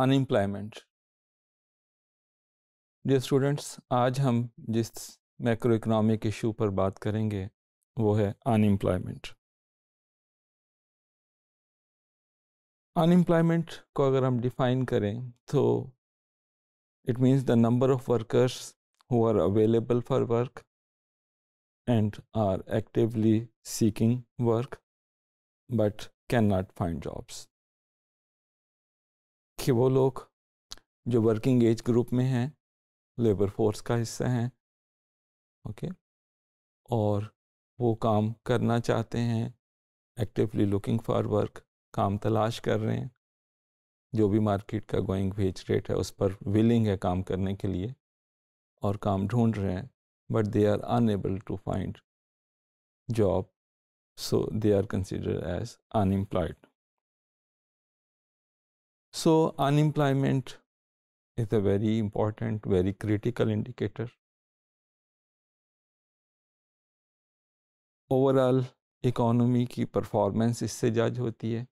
Unemployment dear students आज हम जिस मैक्रो इकोनॉमिक इशू पर बात करेंगे वो है अनएम्प्लॉयमेंट अनएम्प्लॉयमेंट को अगर हम डिफाइन करें तो it means the number of workers who are available for work and are actively seeking work but can not find jobs कि वो लोग जो वर्किंग एज ग्रुप में हैं लेबर फोर्स का हिस्सा हैं ओके और वो काम करना चाहते हैं एक्टिवली लुकिंग फॉर वर्क काम तलाश कर रहे हैं जो भी मार्केट का गोइंग वेज रेट है उस पर विलिंग है काम करने के लिए और काम ढूंढ रहे हैं but they are unable to find job so they are consider as unemployed So unemployment is a very important, very critical indicator. Overall economy की परफॉर्मेंस इससे जज होती है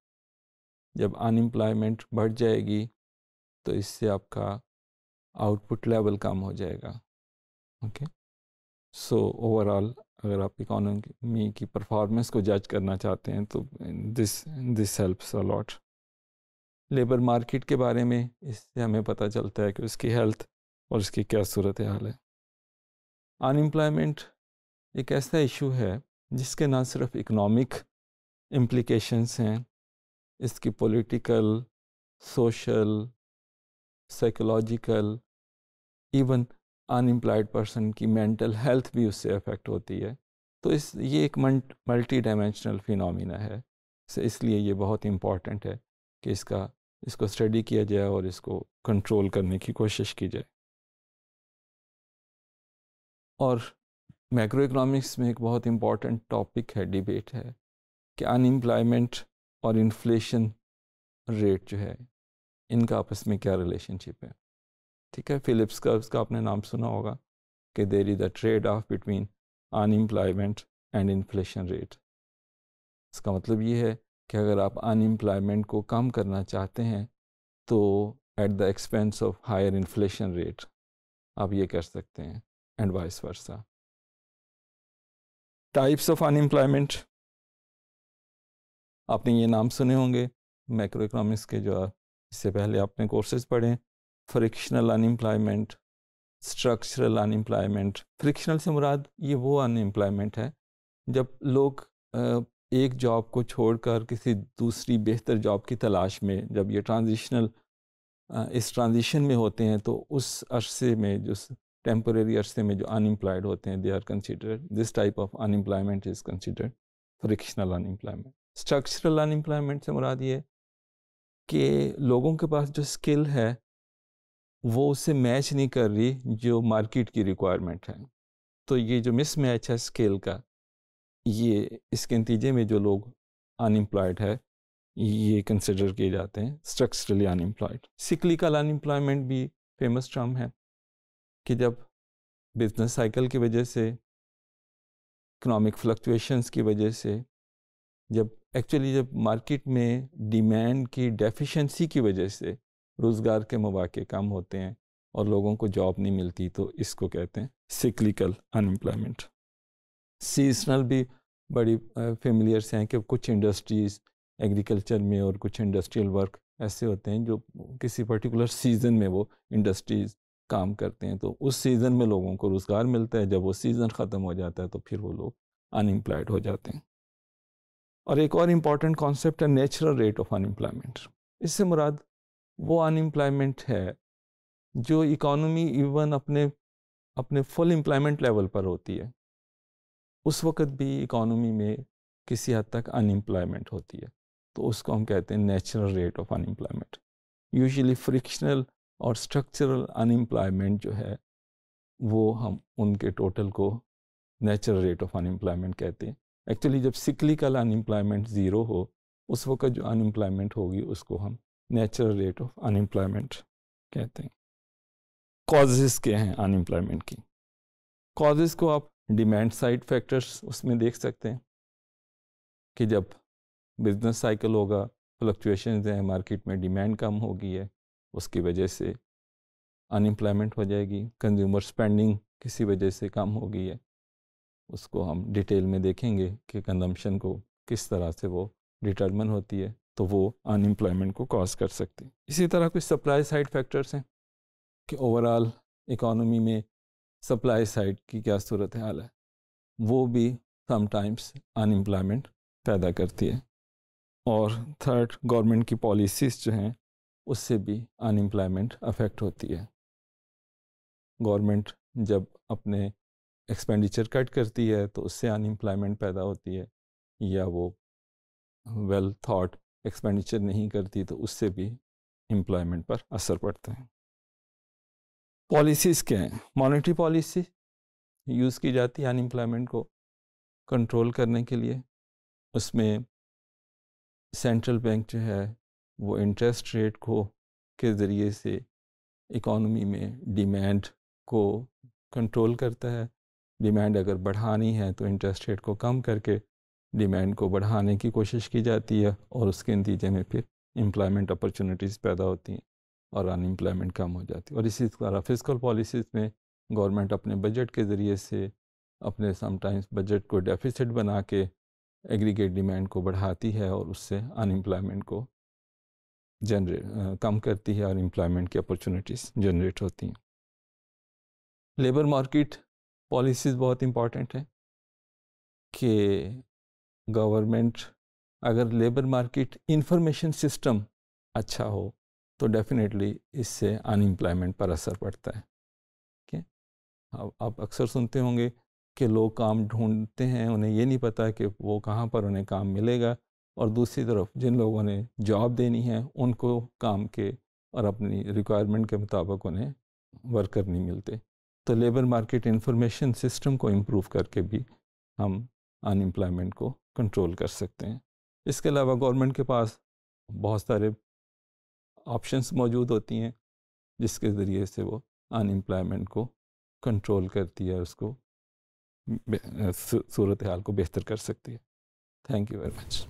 जब अनएम्प्लॉयमेंट बढ़ जाएगी तो इससे आपका आउटपुट लेवल कम हो जाएगा ओके सो ओवरऑल अगर आप इकोनॉमी की परफॉर्मेंस को जज करना चाहते हैं तो this this helps a lot labour market के बारे में इससे हमें पता चलता है कि उसकी हेल्थ और उसकी क्या सूरत हाल है अनएम्प्लॉयमेंट एक ऐसा इशू है जिसके ना सिर्फ इकोनॉमिक इम्प्लिकेशंस हैं इसकी political social psychological even unemployed person की मेंटल हेल्थ भी उससे अफेक्ट होती है तो इस ये एक मल्टी डायमेंशनल फिनोमिना है इसलिए ये बहुत इम्पॉर्टेंट है कि इसका इसको स्टडी किया जाए और इसको कंट्रोल करने की कोशिश की जाए और मैक्रो इकोनॉमिक्स में एक बहुत इम्पॉर्टेंट टॉपिक है डिबेट है कि अनएम्प्लॉयमेंट और इन्फ्लेशन रेट जो है इनका आपस में क्या रिलेशनशिप है ठीक है फिलिप्स का उसका आपने नाम सुना होगा कि there is the trade off between unemployment and inflation rate इसका मतलब ये है कि अगर आप अनएम्प्लॉयमेंट को कम करना चाहते हैं तो at the expense of higher inflation rate आप ये कर सकते हैं and vice versa types of unemployment आपने ये नाम सुने होंगे मैक्रो इकोनॉमिक्स के जो इससे पहले आपने कोर्सेज पढ़े frictional unemployment structural unemployment frictional से मुराद ये वो अनएम्प्लॉयमेंट है जब लोग एक जॉब को छोड़कर किसी दूसरी बेहतर जॉब की तलाश में जब ये ट्रांजिशनल इस ट्रांजिशन में होते हैं तो उस अरसे में जो टेम्परेरी अरसे में जो अनएम्प्लॉयड होते हैं they are considered this type of unemployment is considered frictional unemployment structural unemployment से मुराद ये कि लोगों के पास जो स्किल है वो उसे मैच नहीं कर रही जो मार्केट की रिक्वायरमेंट है तो ये जो मिसमैच है स्किल का ये इसके नतीजे में जो लोग अनएम्प्लॉयड है ये कंसिडर किए जाते हैं स्ट्रक्चरली अनएम्प्लॉयड सिक्लिकल अनएम्प्लॉयमेंट भी फेमस टर्म है कि जब बिजनेस साइकिल की वजह से इकोनॉमिक फ्लक्चुएशंस की वजह से जब एक्चुअली जब मार्केट में डिमांड की डेफिशिएंसी की वजह से रोज़गार के मौाक़े कम होते हैं और लोगों को जॉब नहीं मिलती तो इसको कहते हैं सिक्लिकल अनएम्प्लॉयमेंट सीजनल भी बड़ी फेमिलियर से हैं कि कुछ इंडस्ट्रीज़ एग्रीकल्चर में और कुछ इंडस्ट्रियल वर्क ऐसे होते हैं जो किसी पर्टिकुलर सीज़न में वो इंडस्ट्रीज़ काम करते हैं तो उस सीज़न में लोगों को रोज़गार मिलता है जब वो सीज़न ख़त्म हो जाता है तो फिर वो लोग अनएम्प्लॉयड हो जाते हैं और एक और इम्पॉर्टेंट कॉन्सेप्ट है नेचुरल रेट ऑफ अनएम्प्लॉयमेंट इससे मुराद वो अनएम्प्लॉयमेंट है जो इकोनॉमी इवन अपने अपने फुल एम्प्लॉयमेंट लेवल पर होती है उस वक़्त भी इकोनॉमी में किसी हद तक अनएम्प्लॉयमेंट होती है तो उसको हम कहते हैं natural rate of unemployment usually frictional और स्ट्रक्चरल अनएम्प्लॉयमेंट जो है वो हम उनके टोटल को नेचुरल रेट ऑफ अनएम्प्लॉयमेंट कहते हैं एक्चुअली जब सिक्लिकल अनएम्प्लॉयमेंट ज़ीरो हो उस वक्त जो अनएम्प्लॉयमेंट होगी उसको हम नेचुरल रेट ऑफ अनएम्प्लॉयमेंट कहते हैं कॉजेज़ क्या हैं अनएम्प्लॉयमेंट की कॉजेज़ को आप डिमांड साइड फैक्टर्स उसमें देख सकते हैं कि जब बिजनेस साइकिल होगा फ्लक्चुएशन हैं मार्केट में डिमांड कम होगी है उसकी वजह से अनएम्प्लॉयमेंट हो जाएगी कंज्यूमर स्पेंडिंग किसी वजह से कम होगी है उसको हम डिटेल में देखेंगे कि कंजम्पशन को किस तरह से वो डिटर्मन होती है तो वो अनएम्प्लॉयमेंट को कॉज कर सकती है इसी तरह कुछ सप्लाई साइड फैक्टर्स हैं कि ओवरऑल इकोनॉमी में सप्लाई साइड की क्या सूरत हाल है वो भी समटाइम्स अनएम्प्लॉयमेंट पैदा करती है और थर्ड गवर्नमेंट की पॉलिसीज़ जो हैं उससे भी अनएम्प्लॉयमेंट अफेक्ट होती है गवर्नमेंट जब अपने एक्सपेंडिचर कट करती है तो उससे अनएम्प्लॉयमेंट पैदा होती है या वो वेल थॉट एक्सपेंडिचर नहीं करती तो उससे भी एम्प्लॉयमेंट पर असर पड़ता है पॉलिसीज़ क्या हैं मॉनेटरी पॉलिसी यूज़ की जाती है अनएम्प्लॉयमेंट को कंट्रोल करने के लिए उसमें सेंट्रल बैंक जो है वो इंटरेस्ट रेट को के ज़रिए से इकोनॉमी में डिमांड को कंट्रोल करता है डिमांड अगर बढ़ानी है तो इंटरेस्ट रेट को कम करके डिमांड को बढ़ाने की कोशिश की जाती है और उसके नतीजे में फिर एम्प्लॉयमेंट अपॉर्चुनिटीज़ पैदा होती हैं और अनएम्प्लॉयमेंट कम हो जाती और इसी तरह फिजिकल पॉलिसीज़ में गवर्नमेंट अपने बजट के ज़रिए से अपने समटाइम्स बजट को डेफिसिट बना के एग्रीगेट डिमांड को बढ़ाती है और उससे अनएम्प्लॉयमेंट को जनरेट कम करती है और एम्प्लॉयमेंट की अपॉर्चुनिटीज़ जनरेट होती हैं लेबर मार्केट पॉलिसीज़ बहुत इम्पॉर्टेंट हैं कि गवर्नमेंट अगर लेबर मार्केट इंफॉर्मेशन सिस्टम अच्छा हो तो डेफिनेटली इससे अनएम्प्लॉयमेंट पर असर पड़ता है ठीक है आप अक्सर सुनते होंगे कि लोग काम ढूंढते हैं उन्हें ये नहीं पता कि वो कहाँ पर उन्हें काम मिलेगा और दूसरी तरफ जिन लोगों ने जॉब देनी है उनको काम के और अपनी रिक्वायरमेंट के मुताबिक उन्हें वर्कर नहीं मिलते तो लेबर मार्केट इंफॉर्मेशन सिस्टम को इम्प्रूव करके भी हम अनएम्प्लॉयमेंट को कंट्रोल कर सकते हैं इसके अलावा गवर्नमेंट के पास बहुत सारे ऑप्शंस मौजूद होती हैं जिसके ज़रिए से वो अनएम्प्लॉयमेंट को कंट्रोल करती है उसको सूरत हाल को बेहतर कर सकती है थैंक यू वेरी मच